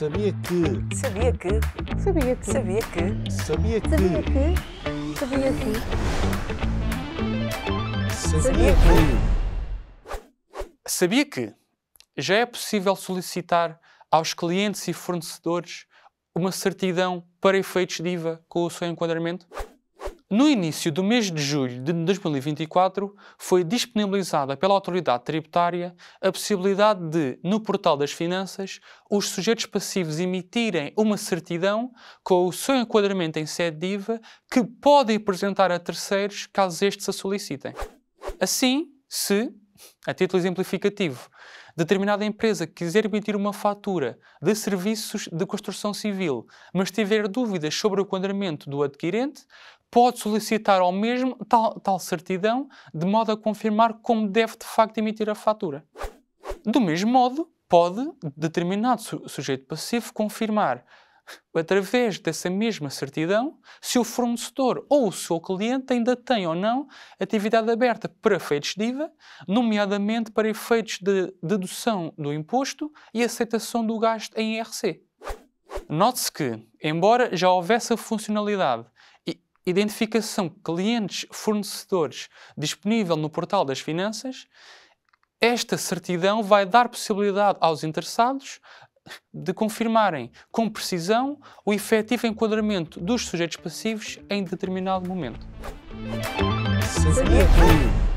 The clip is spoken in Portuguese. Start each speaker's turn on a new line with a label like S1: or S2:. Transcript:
S1: Sabia que. Sabia que. Sabia que. Sabia que. Sabia que. Sabia que. Sabia que. Sabia que. Sabia que já é possível solicitar aos clientes e fornecedores uma certidão para efeitos de IVA com o seu enquadramento? No início do mês de julho de 2024, foi disponibilizada pela autoridade tributária a possibilidade de, no portal das finanças, os sujeitos passivos emitirem uma certidão com o seu enquadramento em sede de IVA que podem apresentar a terceiros caso estes a solicitem. Assim, se, a título exemplificativo, determinada empresa quiser emitir uma fatura de serviços de construção civil, mas tiver dúvidas sobre o enquadramento do adquirente, pode solicitar ao mesmo tal, tal certidão, de modo a confirmar como deve de facto emitir a fatura. Do mesmo modo, pode determinado su sujeito passivo confirmar através dessa mesma certidão, se o fornecedor ou o seu cliente ainda tem ou não atividade aberta para efeitos de IVA, nomeadamente para efeitos de dedução do imposto e aceitação do gasto em IRC. Note-se que, embora já houvesse a funcionalidade identificação de clientes fornecedores disponível no portal das finanças, esta certidão vai dar possibilidade aos interessados de confirmarem com precisão o efetivo enquadramento dos sujeitos passivos em determinado momento. Sim.